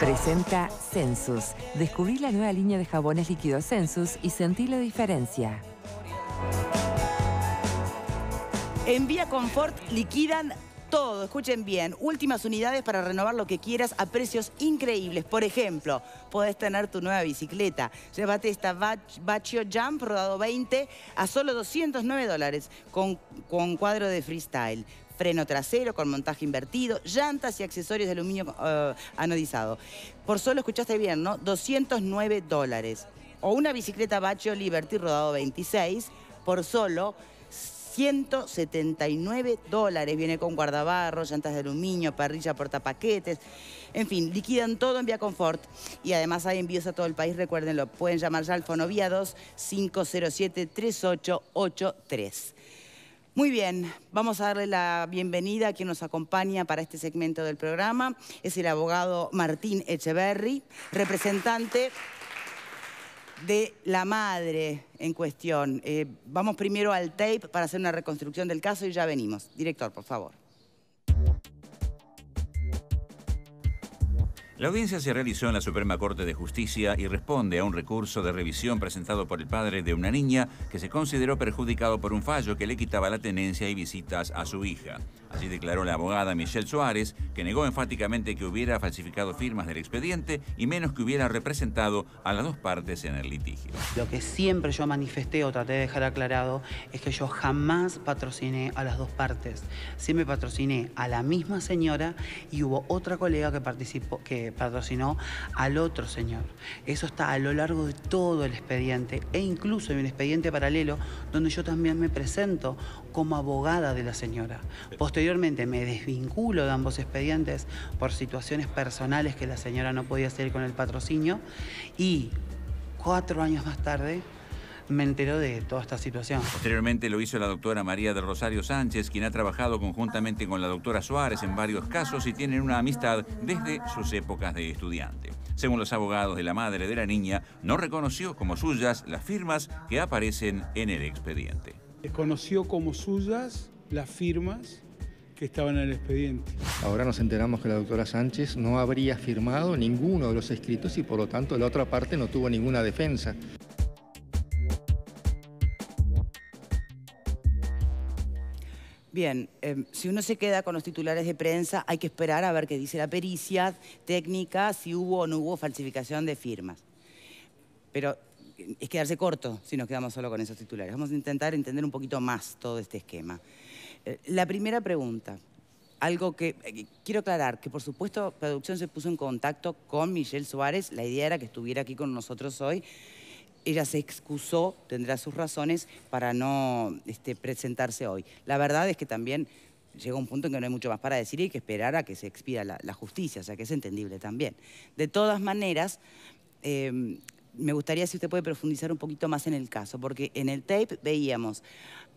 Presenta Census. Descubrí la nueva línea de jabones líquidos Census y sentí la diferencia. En Vía Confort liquidan todo, escuchen bien, últimas unidades para renovar lo que quieras a precios increíbles. Por ejemplo, podés tener tu nueva bicicleta. Llévate esta Bachio Jump rodado 20 a solo 209 dólares con, con cuadro de freestyle freno trasero con montaje invertido, llantas y accesorios de aluminio eh, anodizado. Por solo, escuchaste bien, ¿no? 209 dólares. O una bicicleta Bacho Liberty rodado 26 por solo 179 dólares. Viene con guardabarros, llantas de aluminio, parrilla, portapaquetes. En fin, liquidan todo en Vía Confort. Y además hay envíos a todo el país, recuérdenlo. Pueden llamar ya al Fonovía 2 507 3883. Muy bien, vamos a darle la bienvenida a quien nos acompaña para este segmento del programa. Es el abogado Martín Echeverry, representante de la madre en cuestión. Eh, vamos primero al tape para hacer una reconstrucción del caso y ya venimos. Director, por favor. La audiencia se realizó en la Suprema Corte de Justicia y responde a un recurso de revisión presentado por el padre de una niña que se consideró perjudicado por un fallo que le quitaba la tenencia y visitas a su hija. Así declaró la abogada Michelle Suárez, que negó enfáticamente que hubiera falsificado firmas del expediente y menos que hubiera representado a las dos partes en el litigio. Lo que siempre yo manifesté o traté de dejar aclarado es que yo jamás patrociné a las dos partes. Siempre patrociné a la misma señora y hubo otra colega que participó, que patrocinó al otro señor. Eso está a lo largo de todo el expediente e incluso en un expediente paralelo donde yo también me presento como abogada de la señora. Posteriormente me desvinculo de ambos expedientes por situaciones personales que la señora no podía hacer con el patrocinio y cuatro años más tarde me enteró de toda esta situación. Posteriormente lo hizo la doctora María de Rosario Sánchez, quien ha trabajado conjuntamente con la doctora Suárez en varios casos y tienen una amistad desde sus épocas de estudiante. Según los abogados de la madre de la niña, no reconoció como suyas las firmas que aparecen en el expediente. Reconoció como suyas las firmas que estaban en el expediente. Ahora nos enteramos que la doctora Sánchez no habría firmado ninguno de los escritos y por lo tanto la otra parte no tuvo ninguna defensa. Bien, em, si uno se queda con los titulares de prensa, hay que esperar a ver qué dice la pericia técnica, si hubo o no hubo falsificación de firmas. Pero em, es quedarse corto si nos quedamos solo con esos titulares. Vamos a intentar entender un poquito más todo este esquema. Eh, la primera pregunta, algo eh, que quiero aclarar, que por supuesto producción se puso en contacto con Michelle Suárez, la idea era que estuviera aquí con nosotros hoy, ella se excusó, tendrá sus razones para no este, presentarse hoy. La verdad es que también llega un punto en que no hay mucho más para decir y hay que esperar a que se expida la, justicia, o sea que es entendible también. De todas maneras, em, me gustaría si usted puede profundizar un poquito más en el caso, porque en el tape veíamos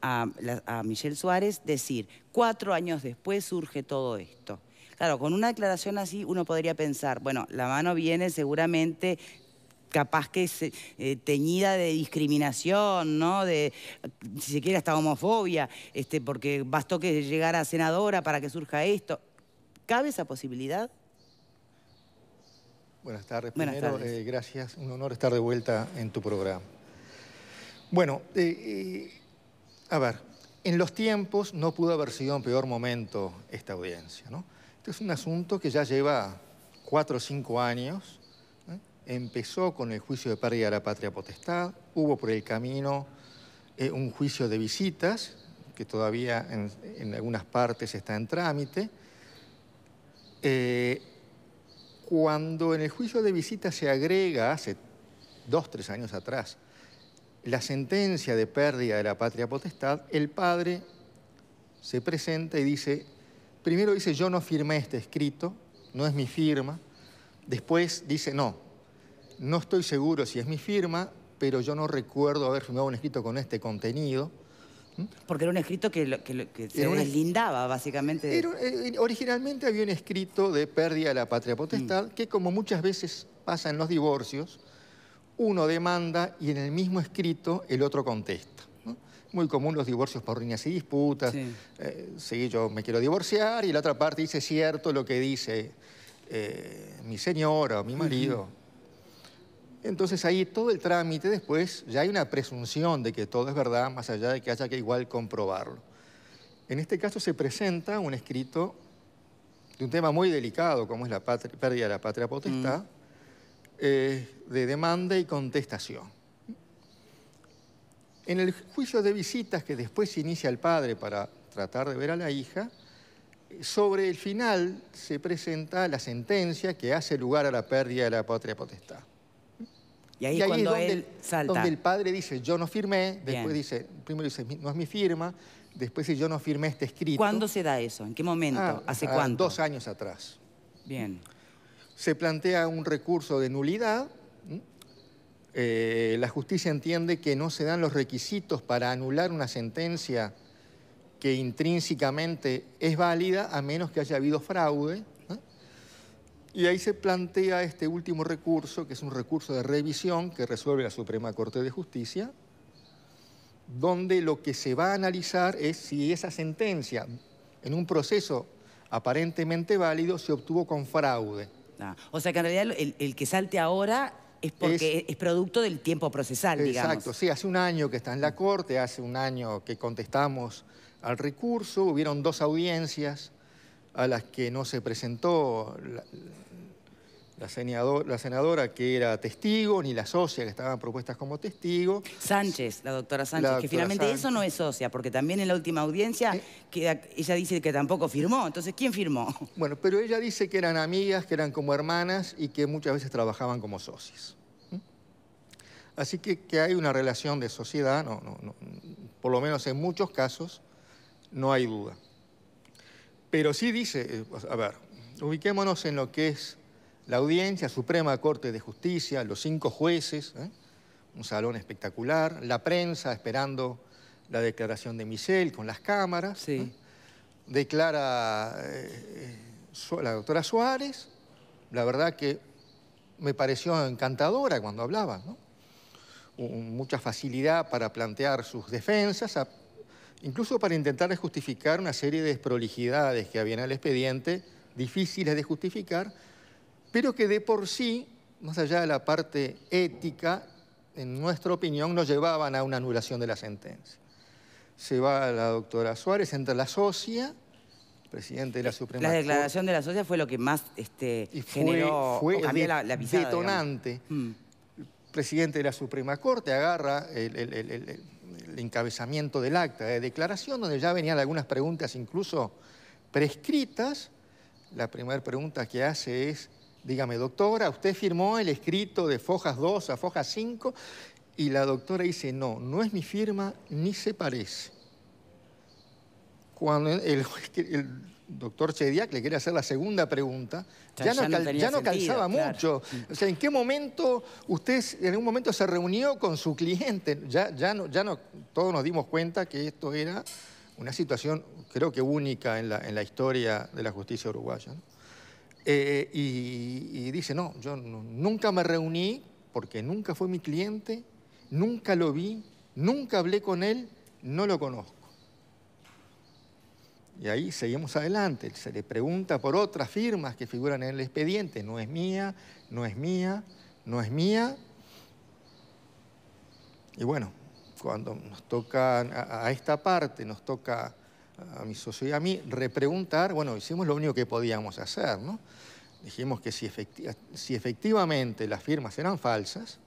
a, a Michelle Suárez decir, cuatro años después surge todo esto. Claro, con una declaración así uno podría pensar, bueno, la mano viene seguramente capaz que es eh, teñida de discriminación, ¿no? De, si se quiere, hasta homofobia, este, porque bastó que llegara a senadora para que surja esto. ¿Cabe esa posibilidad? Buenas tardes. Primero, eh, gracias. Un honor estar de vuelta en tu programa. Bueno, eh, a ver, en los tiempos no pudo haber sido un peor momento esta audiencia, ¿no? Este es un asunto que ya lleva cuatro o cinco años empezó con el juicio de pérdida de la patria potestad, hubo por el camino eh, un juicio de visitas, que todavía en, algunas partes está en trámite. Eh, cuando en el juicio de visitas se agrega, hace dos, tres años atrás, la sentencia de pérdida de la patria potestad, el padre se presenta y dice, primero dice, yo no firmé este escrito, no es mi firma, después dice, no, no estoy seguro si es mi firma, pero yo no recuerdo haber firmado un escrito con este contenido. ¿Mm? Porque era un escrito que, se deslindaba, básicamente. Eh, originalmente había un escrito de pérdida de la patria potestad, mm. que como muchas veces pasa en los divorcios, uno demanda y en el mismo escrito el otro contesta. Muy común los divorcios por riñas y disputas. Eh, sí. yo me quiero divorciar y la otra parte dice cierto lo que dice eh, mi señora o mi marido. Entonces ahí todo el trámite después ya hay una presunción de que todo es verdad, más allá de que haya que igual comprobarlo. En este caso se presenta un escrito de un tema muy delicado, como es la pérdida de la patria potestad, mm. eh, de demanda y contestación. En el juicio de visitas que después inicia el padre para tratar de ver a la hija, sobre el final se presenta la sentencia que hace lugar a la pérdida de la patria potestad. Y ahí, es donde, el, padre dice, yo no firmé, después dice, primero dice, no es mi firma, después dice, yo no firmé este escrito. ¿Cuándo se da eso? ¿En qué momento? Ah, ¿Hace cuánto? Dos años atrás. Bien. Se plantea un recurso de nulidad. Eh, la justicia entiende que no se dan los requisitos para anular una sentencia que intrínsecamente es válida a menos que haya habido fraude y ahí se plantea este último recurso, que es un recurso de revisión que resuelve la Suprema Corte de Justicia, donde lo que se va a analizar es si esa sentencia, en un proceso aparentemente válido, se obtuvo con fraude. Ah, o sea que en realidad el, que salte ahora es porque es, producto del tiempo procesal, digamos. Exacto, sí, hace un año que está en la Corte, hace un año que contestamos al recurso, hubieron dos audiencias, a las que no se presentó la, senadora que era testigo, ni la socia que estaban propuestas como testigo. Sánchez, la doctora Sánchez, que finalmente eso no es socia, porque también en la última audiencia eh. ella dice que tampoco firmó, entonces ¿quién firmó? Bueno, pero ella dice que eran amigas, que eran como hermanas y que muchas veces trabajaban como socias. ¿Mm? Así que, que hay una relación de sociedad, no, por lo menos en muchos casos, no hay duda. Pero sí dice, eh, a ver, ubiquémonos en lo que es la audiencia, Suprema Corte de Justicia, los cinco jueces, ¿eh? un salón espectacular, la prensa esperando la declaración de Michel con las cámaras. Sí. ¿eh? Declara la doctora Suárez, la verdad que me pareció encantadora cuando hablaba, ¿no? mucha facilidad para plantear sus defensas, a incluso para intentar justificar una serie de prolijidades que había en el expediente, difíciles de justificar, pero que de por sí, más allá de la parte ética, en nuestra opinión, nos llevaban a una anulación de la sentencia. Se va la doctora Suárez, entra la socia, presidente de la Suprema Corte... La declaración de la socia fue lo que más este, generó fue la, detonante. El mm. presidente de la Suprema Corte agarra el, el encabezamiento del acta de declaración, donde ya venían algunas preguntas incluso prescritas. La primera pregunta que hace es, dígame doctora, ¿usted firmó el escrito de Fojas 2 a Fojas 5? Y la doctora dice, no, no es mi firma ni se parece. Cuando el doctor Chediak le quería hacer la segunda pregunta, ya, no, calzaba mucho. O sea, ¿en qué momento usted en algún momento se reunió con su cliente? Ya, ya, no, ya no, todos nos dimos cuenta que esto era una situación creo que única en la, en la historia de la justicia uruguaya. Eh, y, dice, no, yo nunca me reuní porque nunca fue mi cliente, nunca lo vi, nunca hablé con él, no lo conozco. Y ahí seguimos adelante. Se le pregunta por otras firmas que figuran en el expediente. No es mía, no es mía, no es mía. Y bueno, cuando nos toca a, esta parte, nos toca a mi sociedad, y a mí repreguntar, bueno, hicimos lo único que podíamos hacer, ¿no? Dijimos que si, si efectivamente las firmas eran falsas,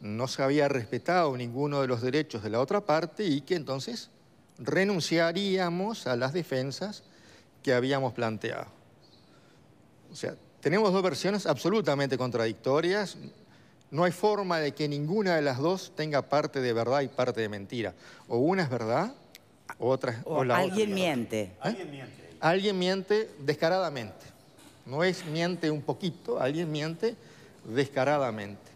no se había respetado ninguno de los derechos de la otra parte y que entonces renunciaríamos a las defensas que habíamos planteado. O sea, tenemos dos versiones absolutamente contradictorias. No hay forma de que ninguna de las dos tenga parte de verdad y parte de mentira. O una es verdad, o otra o, la alguien Miente. ¿Eh? Alguien miente. Alguien miente descaradamente. No es miente un poquito, alguien miente descaradamente.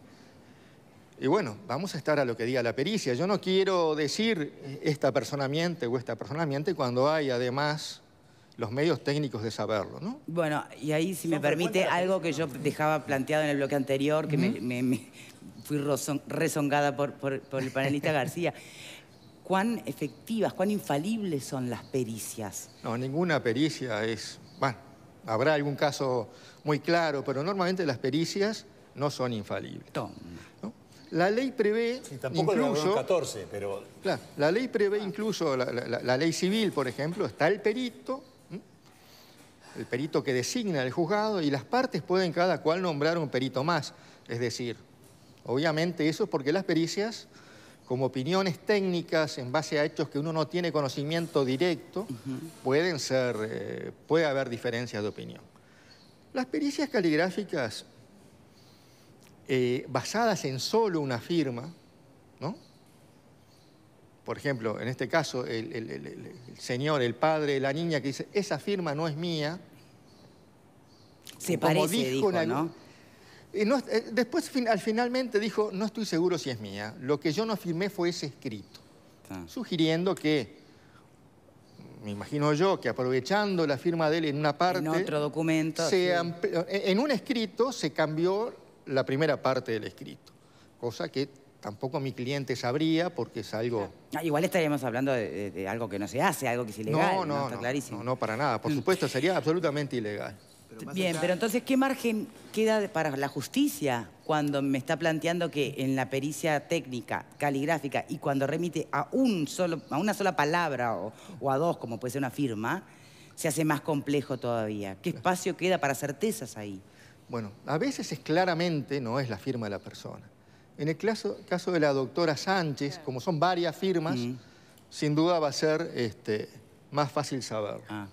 Y bueno, vamos a estar a lo que diga la pericia. Yo no quiero decir esta persona miente o esta persona miente cuando hay además los medios técnicos de saberlo, ¿no? Bueno, y ahí si me permite algo que yo dejaba planteado en el bloque anterior, que me, fui rezongada por, el panelista García. ¿Cuán efectivas, cuán infalibles son las pericias? No, ninguna pericia es... Bueno, habrá algún caso muy claro, pero normalmente las pericias no son infalibles. La ley prevé sí, tampoco incluso... 14, pero... La, ley prevé incluso, la, ley civil, por ejemplo, está el perito, el perito que designa el juzgado, y las partes pueden cada cual nombrar un perito más. Es decir, obviamente eso es porque las pericias, como opiniones técnicas en base a hechos que uno no tiene conocimiento directo, pueden ser, eh, puede haber diferencias de opinión. Las pericias caligráficas eh, basadas en solo una firma, ¿no? Por ejemplo, en este caso, el, señor, el padre, la niña que dice, esa firma no es mía. Se parece, después al finalmente dijo, no estoy seguro si es mía, lo que yo no firmé fue ese escrito, sugiriendo que, me imagino yo, que aprovechando la firma de él en una parte... En otro documento. En un escrito se cambió la primera parte del escrito, cosa que tampoco mi cliente sabría porque es algo... igual estaríamos hablando de, algo que no se hace, algo que es ilegal, no, Está clarísimo. No, para nada. Por mm. supuesto, sería absolutamente ilegal. Bien, pero entonces, ¿qué margen queda para la justicia cuando me está planteando que en la pericia técnica, caligráfica, y cuando remite a, un solo, a una sola palabra o, o a dos, como puede ser una firma, se hace más complejo todavía? ¿Qué espacio queda para certezas ahí? Bueno, a veces es claramente no es la firma de la persona. En el caso, de la doctora Sánchez, como son varias firmas, mm. sin duda va a ser este, más fácil saber. Ah,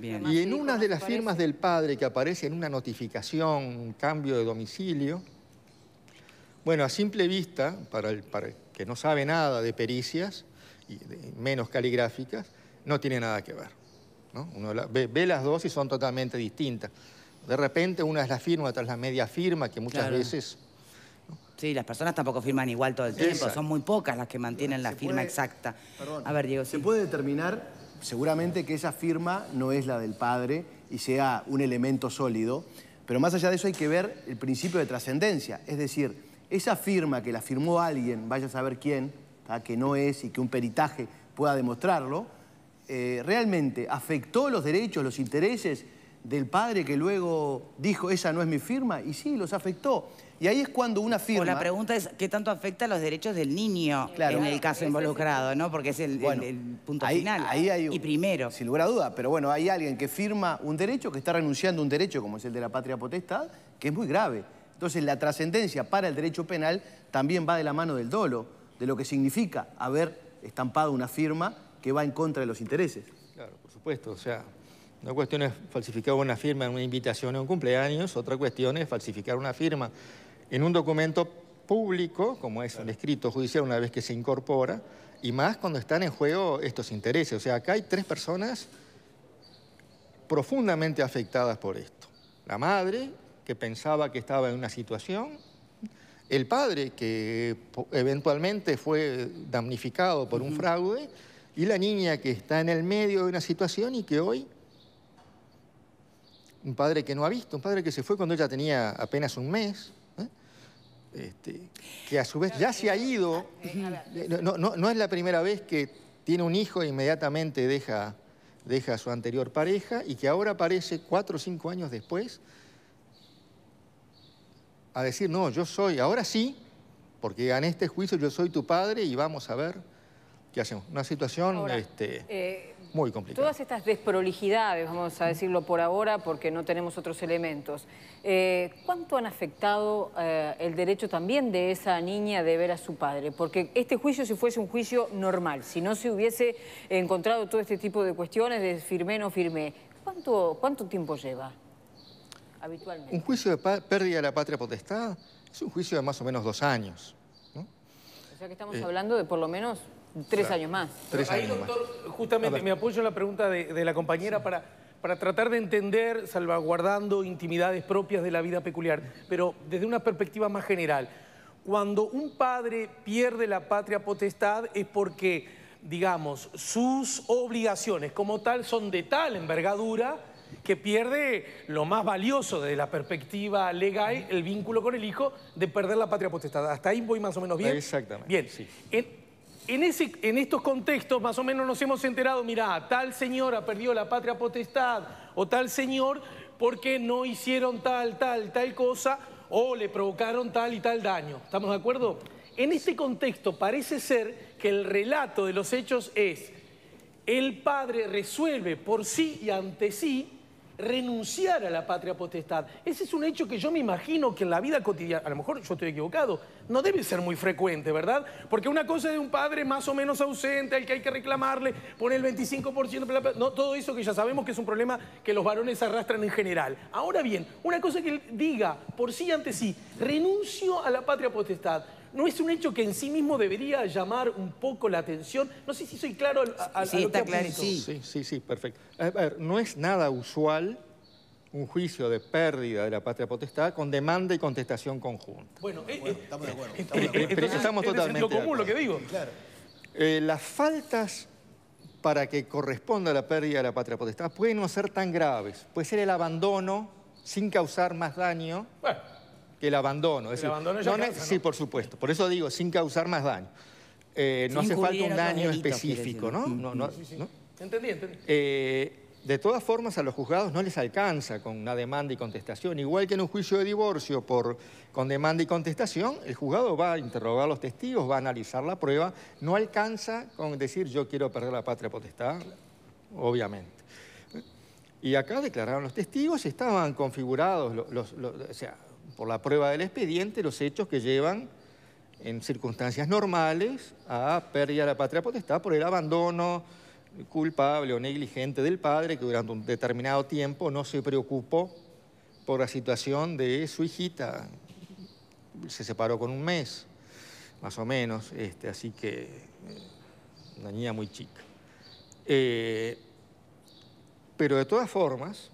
y en una de las firmas del padre que aparece en una notificación, un cambio de domicilio, bueno, a simple vista, para el, que no sabe nada de pericias, y menos caligráficas, no tiene nada que ver. ¿no? Uno ve las dos y son totalmente distintas. De repente una es la firma, otra es la media firma, que muchas veces... Sí, las personas tampoco firman igual todo el tiempo, son muy pocas las que mantienen la firma exacta. A ver, Diego, Se puede determinar seguramente que esa firma no es la del padre y sea un elemento sólido, pero más allá de eso hay que ver el principio de trascendencia, es decir, esa firma que la firmó alguien, vaya a saber quién, que no es y que un peritaje pueda demostrarlo, eh, realmente afectó los derechos, los intereses del padre que luego dijo, esa no es mi firma, y sí, los afectó. Y ahí es cuando una pues firma... la pregunta es, ¿qué tanto afecta a los derechos del niño en el caso involucrado? ¿no? Porque es el, punto final y primero. Sin lugar a duda, pero bueno, hay alguien que firma un derecho, que está renunciando a un derecho, como es el de la patria potestad, que es muy grave. Entonces la trascendencia para el derecho penal también va de la mano del dolo, de lo que significa haber estampado una firma que va en contra de los intereses. Claro, por supuesto, o sea, una cuestión es falsificar una firma en una invitación a un cumpleaños, otra cuestión es falsificar una firma en un documento público, como es un escrito judicial una vez que se incorpora, y más cuando están en juego estos intereses. O sea, acá hay tres personas profundamente afectadas por esto. La madre, que pensaba que estaba en una situación, el padre, que eventualmente fue damnificado por un fraude, y la niña que está en el medio de una situación y que hoy un padre que no ha visto, un padre que se fue cuando ella tenía apenas un mes, ¿eh? este, que a su vez ya se ha ido. No, es la primera vez que tiene un hijo e inmediatamente deja, deja a su anterior pareja y que ahora aparece cuatro o cinco años después a decir, no, yo soy, ahora sí, porque en este juicio, yo soy tu padre y vamos a ver ¿Qué hacemos? Una situación este, eh, muy complicada. Todas estas desprolijidades, vamos a decirlo por ahora, porque no tenemos otros elementos. Eh, ¿Cuánto han afectado eh, el derecho también de esa niña de ver a su padre? Porque este juicio, si fuese un juicio normal, si no se hubiese encontrado todo este tipo de cuestiones de firmé, no firmé, ¿cuánto, cuánto tiempo lleva habitualmente? Un juicio de pérdida de la patria potestad es un juicio de más o menos dos años. O sea que estamos hablando de por lo menos Tres años más. Tres años Ahí, doctor, justamente me apoyo en la pregunta de, la compañera para, para tratar de entender, salvaguardando intimidades propias de la vida peculiar, pero desde una perspectiva más general. Cuando un padre pierde la patria potestad es porque, digamos, sus obligaciones como tal son de tal envergadura que pierde lo más valioso desde la perspectiva legal, el vínculo con el hijo, de perder la patria potestad. Hasta ahí voy más o menos bien. Exactamente. Bien. Sí en, en estos contextos más o menos nos hemos enterado, mira, tal señor ha perdido la patria potestad o tal señor porque no hicieron tal, tal, tal cosa o le provocaron tal y tal daño. ¿Estamos de acuerdo? En este contexto parece ser que el relato de los hechos es el padre resuelve por sí y ante sí renunciar a la patria potestad. Ese es un hecho que yo me imagino que en la vida cotidiana, a lo mejor yo estoy equivocado, no debe ser muy frecuente, ¿verdad? Porque una cosa de un padre más o menos ausente, al que hay que reclamarle, pone el 25%, no, todo eso que ya sabemos que es un problema que los varones arrastran en general. Ahora bien, una cosa que diga por sí ante sí, renuncio a la patria potestad, no es un hecho que en sí mismo debería llamar un poco la atención. No sé si soy claro al sí, está claro, sí. sí, sí, perfecto. A ver, no es nada usual un juicio de pérdida de la patria potestad con demanda y contestación conjunta. Bueno, eh, eh, estamos de acuerdo. Eh, estamos, de acuerdo. totalmente. lo común lo que digo. Claro. las faltas para que corresponda la pérdida de la patria potestad pueden no ser tan graves. Puede ser el abandono sin causar más daño. Bueno que el abandono. Sí, por supuesto. Por eso digo, sin causar más daño. Eh, no hace falta un daño específico, ¿no? Entendí, entendí. Eh, de todas formas, a los juzgados no les alcanza con una demanda y contestación. Igual que en un juicio de divorcio por, con demanda y contestación, el juzgado va a interrogar a los testigos, va a analizar la prueba. No alcanza con decir yo quiero perder la patria potestad, obviamente. Y acá declararon los testigos, estaban configurados, los, por la prueba del expediente los hechos que llevan en circunstancias normales a pérdida de la patria potestad por el abandono culpable o negligente del padre que durante un determinado tiempo no se preocupó por la situación de su hijita. Se separó con un mes, más o menos, este, así que eh, una niña muy chica. Eh, pero de todas formas,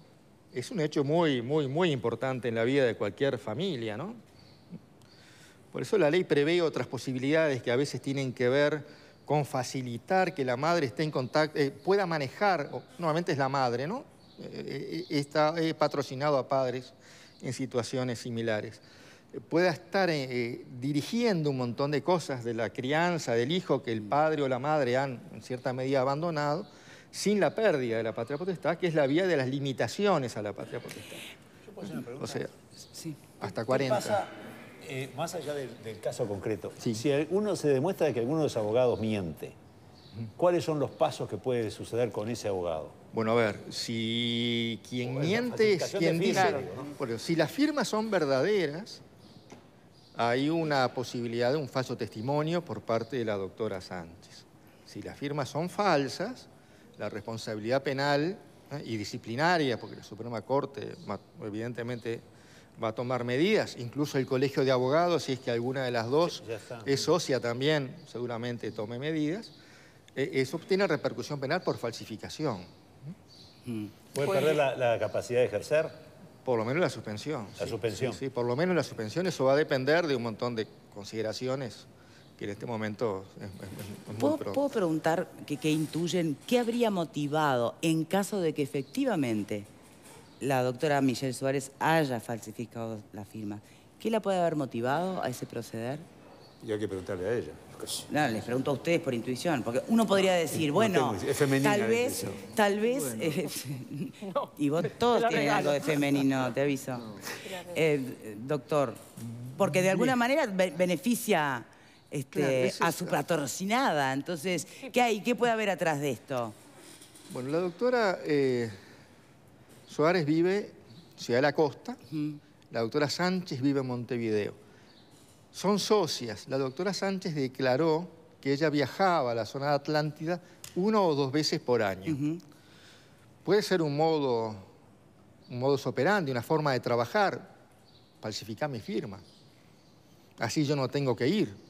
es un hecho muy, muy, muy importante en la vida de cualquier familia, ¿no? Por eso la ley prevé otras posibilidades que a veces tienen que ver con facilitar que la madre esté en contacto, eh, pueda manejar, normalmente es la madre, ¿no? Eh, eh, está patrocinado a padres en situaciones similares. pueda estar dirigiendo un montón de cosas de la crianza del hijo que el padre o la madre han en cierta medida abandonado sin la pérdida de la patria potestad, que es la vía de las limitaciones a la patria potestad. ¿Yo puedo hacer una pregunta? O sea, hasta 40. ¿Qué eh, más allá del, caso concreto, si uno se demuestra que alguno de los abogados miente, ¿cuáles son los pasos que puede suceder con ese abogado? Bueno, a ver, si quien miente es quien dice... si las firmas son verdaderas, hay una posibilidad de un falso testimonio por parte de la doctora Sánchez. Si las firmas son falsas, la responsabilidad penal ¿eh? y disciplinaria, porque la Suprema Corte evidentemente va a tomar medidas, incluso el Colegio de Abogados, si es que alguna de las dos es socia también, seguramente tome medidas, e, eso tiene repercusión penal por falsificación. Mm. ¿Puede pues- perder la, capacidad de ejercer? Por lo menos la suspensión. La suspensión. sí, por lo menos la suspensión, eso va a depender de un montón de consideraciones que en este momento ¿Puedo, preguntar qué intuyen qué habría motivado en caso de que efectivamente la doctora Michelle Suárez haya falsificado la firma? ¿Qué la puede haber motivado a ese proceder? Y hay que preguntarle a ella. No, les pregunto a ustedes por intuición, porque uno podría ah, decir, bueno, tal vez, tal eh, vez, y vos todos tienen algo de femenino, te aviso. Eh, doctor, porque de alguna manera beneficia este, a su patrocinada. Entonces, ¿qué hay? ¿Qué puede haber atrás de esto? Bueno, la doctora eh, Suárez vive en Ciudad de la Costa, la doctora Sánchez vive en Montevideo. Son socias. La doctora Sánchez declaró que ella viajaba a la zona de Atlántida una o dos veces por año. Puede ser un modo, un modo operandi, una forma de trabajar, falsificar mi firma. Así yo no tengo que ir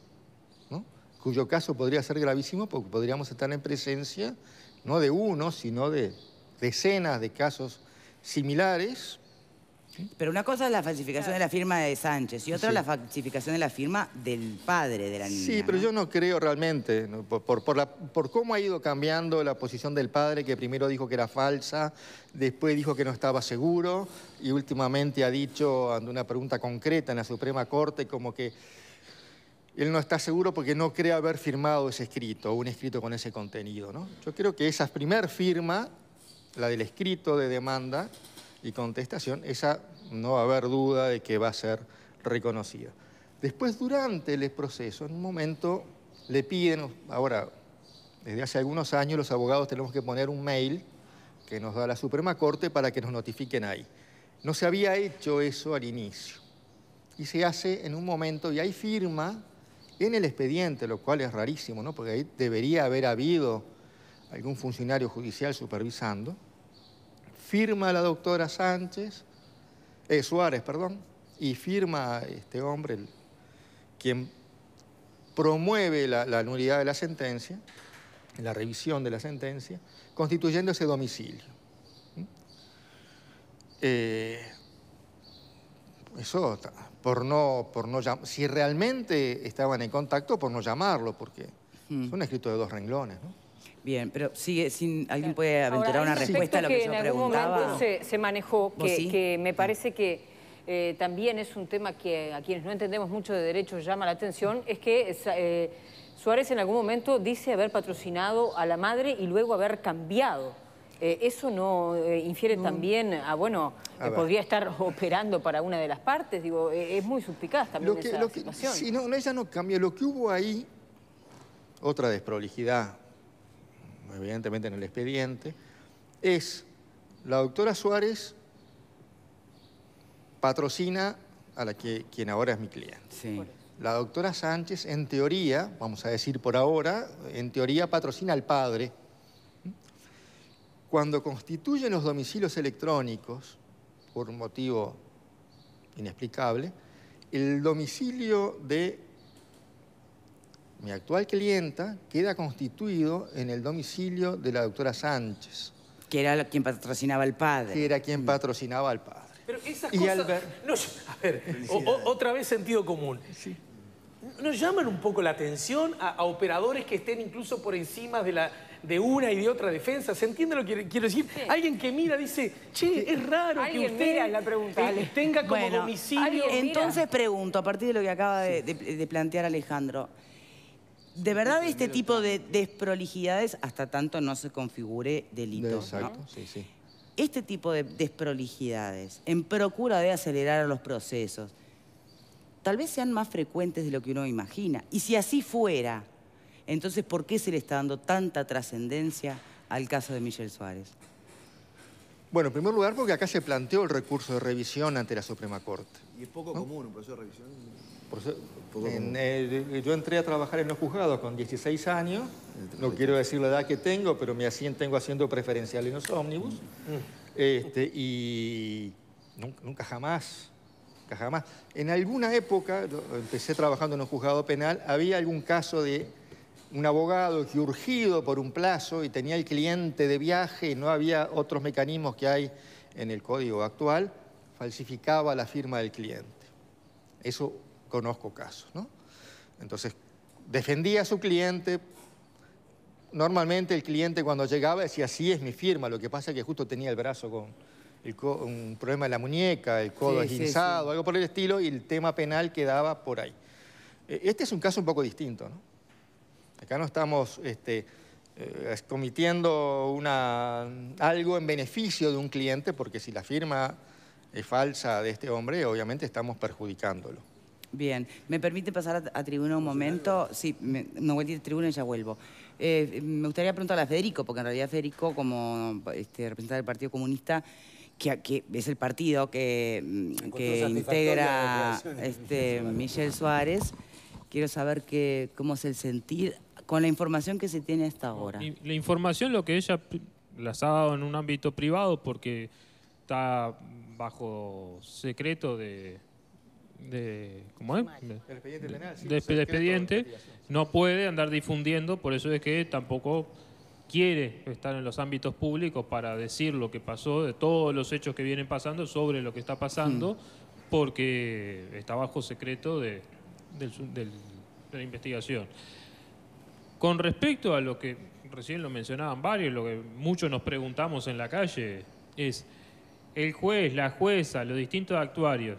cuyo caso podría ser gravísimo porque podríamos estar en presencia no de uno, sino de decenas de casos similares. Pero una cosa es la falsificación de la firma de Sánchez y otra es la falsificación de la firma del padre de la niña. Sí, pero yo no creo realmente, por, cómo ha ido cambiando la posición del padre, que primero dijo que era falsa, después dijo que no estaba seguro y últimamente ha dicho, ante una pregunta concreta en la Suprema Corte, como que él no está seguro porque no cree haber firmado ese escrito, un escrito con ese contenido. ¿no? Yo creo que esa primer firma, la del escrito de demanda y contestación, esa no va a haber duda de que va a ser reconocida. Después, durante el proceso, en un momento le piden, ahora, desde hace algunos años los abogados tenemos que poner un mail que nos da la Suprema Corte para que nos notifiquen ahí. No se había hecho eso al inicio. Y se hace en un momento, y hay firma en el expediente, lo cual es rarísimo, ¿no? porque ahí debería haber habido algún funcionario judicial supervisando, firma la doctora Sánchez, eh, Suárez, perdón, y firma este hombre, quien promueve la, nulidad de la sentencia, la revisión de la sentencia, constituyendo ese domicilio. ¿Mm? Eh, eso está por no, por no si realmente estaban en contacto, por no llamarlo, porque es hmm. un escrito de dos renglones, Bien, pero sigue sin, alguien puede aventurar una respuesta a lo que, yo en preguntaba. Algún momento se, manejó, que, me ah. parece que eh, también es un tema que a quienes no entendemos mucho de derecho llama la atención, es que eh, eh, Suárez en algún momento dice haber patrocinado a la madre y luego haber cambiado eh, ¿Eso no eh, infiere mm. también a, bueno, podría estar operando para una de las partes? Digo, eh, es muy suspicaz también esa situación. Sí, no, ella no cambia. Lo que hubo ahí, otra desprolijidad, evidentemente en el expediente, es la doctora Suárez patrocina a la que quien ahora es mi cliente. La doctora Sánchez, en teoría, vamos a decir por ahora, en teoría patrocina al padre cuando constituyen los domicilios electrónicos, por un motivo inexplicable, el domicilio de mi actual clienta queda constituido en el domicilio de la doctora Sánchez. Que era quien patrocinaba al padre. Que era quien patrocinaba al padre. Pero esas cosas... a ver, otra vez sentido común. ¿Nos llaman un poco la atención a operadores que estén incluso por encima de la, de una y de otra defensa. ¿Se entiende lo que quiero decir? Alguien que mira dice, che, es raro que usted la pregunta, eh, tenga como domicilio. Entonces pregunto, a partir de lo que acaba de, plantear Alejandro, de verdad este tipo de desprolijidades hasta tanto no se configure delito. Exacto, sí, sí. Este tipo de desprolijidades en procura de acelerar los procesos, tal vez sean más frecuentes de lo que uno imagina. Y si así fuera, entonces, ¿por qué se le está dando tanta trascendencia al caso de Miguel Suárez? Bueno, en primer lugar, porque acá se planteó el recurso de revisión ante la Suprema Corte. Y es poco común un proceso de revisión. Eh, yo entré a trabajar en los juzgados con 16 años. No quiero decir la edad que tengo, pero me asiento tengo haciendo preferencial en los ómnibus. Mm. Este, y nunca, jamás, nunca jamás. En alguna época, empecé trabajando en un juzgado penal, había algún caso de un abogado que urgido por un plazo y tenía el cliente de viaje y no había otros mecanismos que hay en el código actual, falsificaba la firma del cliente. Eso conozco casos, ¿no? Entonces, defendía a su cliente. Normalmente el cliente cuando llegaba decía, así es mi firma, lo que pasa es que justo tenía el brazo con un problema de la muñeca, el codo sí, algo por el estilo, y el tema penal quedaba por ahí. E, este es un caso un poco distinto, ¿no? Acá no estamos este, eh, comitiendo algo en beneficio de un cliente, porque si la firma es falsa de este hombre, obviamente estamos perjudicándolo. Bien, ¿me permite pasar a, tribuna un momento? Sí, me, no voy a ir a tribuna y ya vuelvo. Eh, me gustaría preguntarle a Federico, porque en realidad Federico, como este, representante del Partido Comunista, que, es el partido que, mm, integra este, Michelle Suárez. Quiero saber cómo es el sentir con la información que se tiene hasta ahora. La información lo que ella las ha dado en un ámbito privado porque está bajo secreto de... ¿Cómo es? De, expediente de, expediente. No puede andar difundiendo, por eso es que tampoco quiere estar en los ámbitos públicos para decir lo que pasó, de todos los hechos que vienen pasando, sobre lo que está pasando, mm. porque está bajo secreto de la investigación. Con respecto a lo que recién lo mencionaban varios, lo que muchos nos preguntamos en la calle es, el juez, la jueza, los distintos actuarios,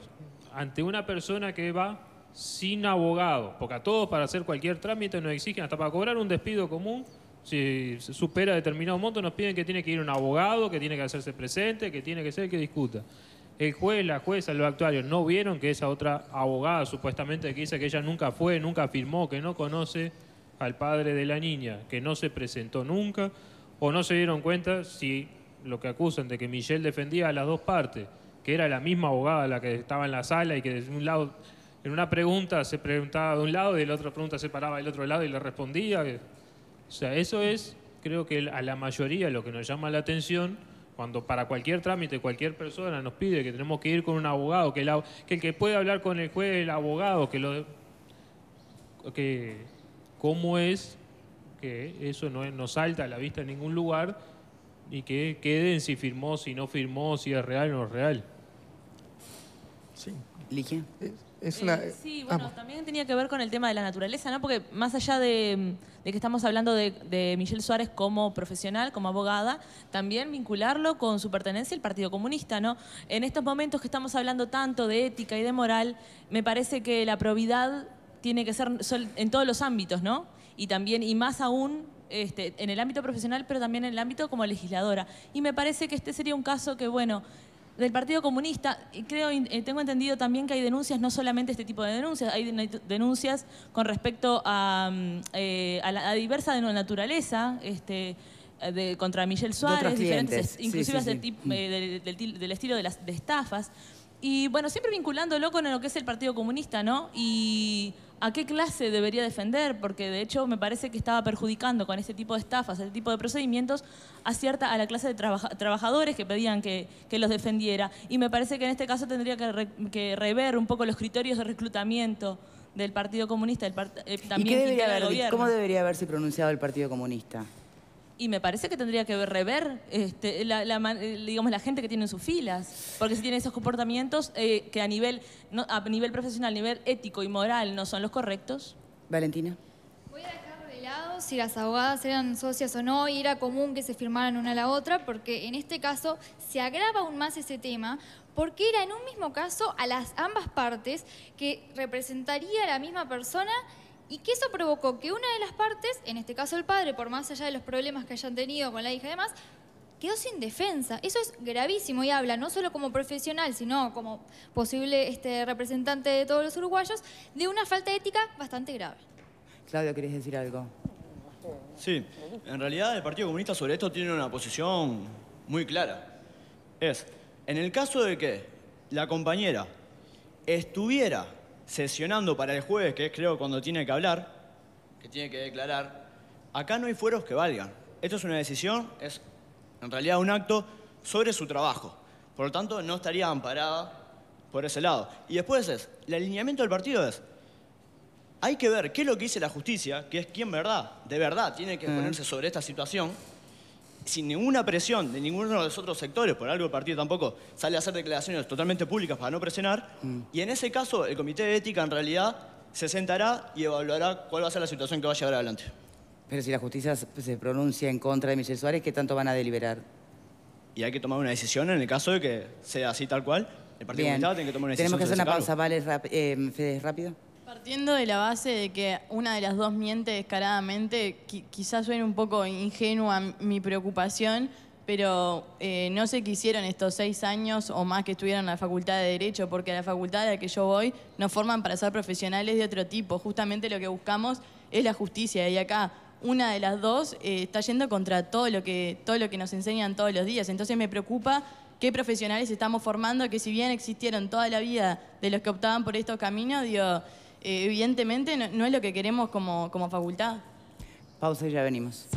ante una persona que va sin abogado, porque a todos para hacer cualquier trámite nos exigen, hasta para cobrar un despido común, si supera determinado monto, nos piden que tiene que ir un abogado, que tiene que hacerse presente, que tiene que ser el que discuta. El juez, la jueza, los actuarios no vieron que esa otra abogada, supuestamente, que dice que ella nunca fue, nunca firmó, que no conoce, al padre de la niña, que no se presentó nunca, o no se dieron cuenta si lo que acusan de que Michelle defendía a las dos partes, que era la misma abogada la que estaba en la sala y que de un lado, en una pregunta se preguntaba de un lado y de la otra pregunta se paraba del otro lado y le respondía. O sea, eso es, creo que a la mayoría lo que nos llama la atención cuando para cualquier trámite, cualquier persona nos pide que tenemos que ir con un abogado, que el, que, puede hablar con el juez, el abogado, que lo... Que, cómo es que eso no, no salta a la vista en ningún lugar y que queden si firmó, si no firmó, si es real o no es real. Sí. Ligia. Eh, sí, eh, bueno, también tenía que ver con el tema de la naturaleza, ¿no? Porque más allá de, de que estamos hablando de, de, Michelle Suárez como profesional, como abogada, también vincularlo con su pertenencia al Partido Comunista, ¿no? En estos momentos que estamos hablando tanto de ética y de moral, me parece que la probidad tiene que ser en todos los ámbitos, ¿no? Y también, y más aún, este, en el ámbito profesional, pero también en el ámbito como legisladora. Y me parece que este sería un caso que, bueno, del Partido Comunista, creo, eh, tengo entendido también que hay denuncias, no solamente este tipo de denuncias, hay denuncias con respecto a, mm, eh, a, la, diversa de naturaleza, este, de, contra Michelle Suárez, diferentes, inclusive eh, del, del, del, estilo de las estafas. Y bueno, siempre vinculándolo con lo que es el Partido Comunista, ¿no? Y a qué clase debería defender, porque de hecho me parece que estaba perjudicando con este tipo de estafas, este tipo de procedimientos, a, cierta, a la clase de trabajadores que pedían que, los defendiera. Y me parece que en este caso tendría que, rever un poco los criterios de reclutamiento del Partido Comunista, eh, también ¿Y ¿Cómo debería haberse pronunciado el Partido Comunista? Y me parece que tendría que rever este, la, eh, digamos, la gente que tiene en sus filas, porque si tiene esos comportamientos eh, que a nivel, a nivel profesional, a nivel ético y moral no son los correctos. Valentina. Voy a dejar de lado si las abogadas eran socias o no, y era común que se firmaran una a la otra, porque en este caso se agrava aún más ese tema, porque era en un mismo caso a las ambas partes que representaría a la misma persona y que eso provocó que una de las partes, en este caso el padre, por más allá de los problemas que hayan tenido con la hija y demás, quedó sin defensa. Eso es gravísimo y habla, no solo como profesional, sino como posible este, representante de todos los uruguayos, de una falta ética bastante grave. Claudio, ¿querés decir algo? Sí, en realidad el Partido Comunista sobre esto tiene una posición muy clara. Es, en el caso de que la compañera estuviera sesionando para el jueves, que es creo cuando tiene que hablar, que tiene que declarar, acá no hay fueros que valgan. Esto es una decisión, es en realidad un acto sobre su trabajo. Por lo tanto, no estaría amparada por ese lado. Y después es, el alineamiento del partido es, hay que ver qué es lo que dice la justicia, que es quién verdad, de verdad tiene que mm. ponerse sobre esta situación sin ninguna presión de ninguno de los otros sectores, por algo el partido tampoco sale a hacer declaraciones totalmente públicas para no presionar, mm. y en ese caso el comité de ética en realidad se sentará y evaluará cuál va a ser la situación que va a llevar adelante. Pero si la justicia se pronuncia en contra de Michel Suárez, ¿qué tanto van a deliberar? Y hay que tomar una decisión en el caso de que sea así tal cual. El Partido tiene que tomar una decisión. Tenemos que hacer una pausa, ¿vale? Eh, Fede, rápido. Partiendo de la base de que una de las dos miente descaradamente, quizás suene un poco ingenua mi preocupación, pero eh, no sé qué hicieron estos seis años o más que estuvieron en la Facultad de Derecho, porque la facultad a la que yo voy nos forman para ser profesionales de otro tipo. Justamente lo que buscamos es la justicia y acá una de las dos eh, está yendo contra todo lo, que, todo lo que nos enseñan todos los días. Entonces me preocupa qué profesionales estamos formando, que si bien existieron toda la vida de los que optaban por estos caminos, digo eh, evidentemente no, es lo que queremos como, como facultad. Pausa y ya venimos.